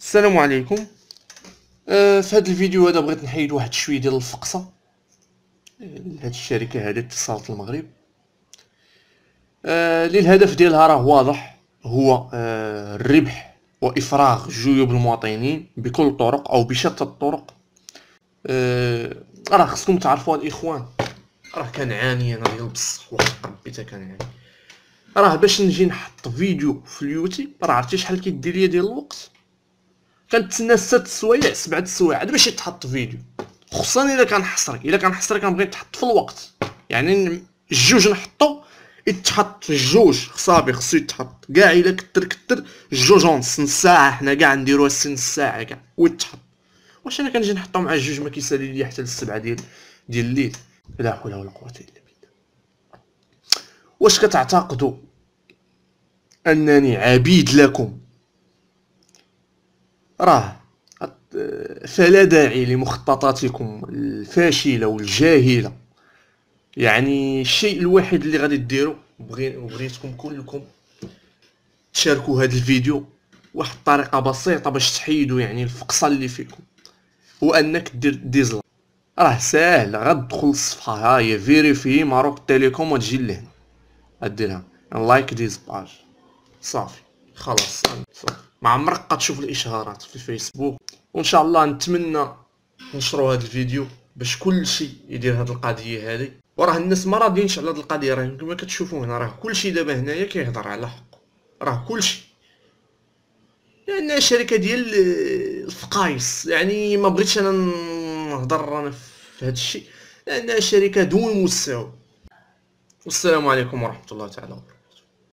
السلام عليكم آه في هذا الفيديو هذا بغيت نحيد واحد شويه ديال الفقصه آه، لهذه الشركه هذه اتصالات المغرب آه للهدف ديالها راه واضح هو آه الربح وافراغ جيوب المواطنين بكل الطرق او بشتى الطرق آه راه خصكم تعرفوا الاخوان راه كنعاني انا ديال بصح وحق ربي تا كنعاني راه باش نجي نحط فيديو في اليوتيوب راه عرفتي شحال كيدير ليا ديال الوقت كنتسنى ست سوايع سبعة سوايع عاد باش يتحط فيديو خصوصا الا كان حصري الا كان حصري كنبغي يتحط في الوقت يعني الجوج نحطو يتحط الجوج صافي خصو يتحط كاع الا كتر كتر جوج ونص نص ساعه حنا كاع نديروها نص ساعه كاع ويتحط واش انا كنجي نحطو مع الجوج ما كيسالي لي حتى للسبعه ديال ديال الليل لا حول ولا قوه الا بالله واش كتعتقدوا انني عبيد لكم راه فلا داعي لمخططاتكم الفاشله والجاهله يعني الشيء الوحيد اللي غادي ديرو بغيتكم كلكم تشاركوا هذا الفيديو واحد الطريقه بسيطه باش تحيدوا يعني الفقصه اللي فيكم هو انك دير ديزل راه ساهل غتدخل للصفحه ها هي في ماروك تيليكوم وتجي لهنا غديرها لايك ديز باج صافي خلاص ما عمرك غتشوف الاشهارات في الفيسبوك وان شاء الله نتمنى نشروا هذا الفيديو باش كلشي يدير هاد القضيه هذه وراه الناس ما راضينش على هاد القضيه راه كما كتشوفوا هنا راه كلشي دابا هنايا كيهضر على حقه راه كلشي لان الشركه ديال الفقايص يعني ما بغيتش انا نهضر انا في هذا الشيء لان الشركه دون مستوى والسلام عليكم ورحمه الله تعالى وبركاته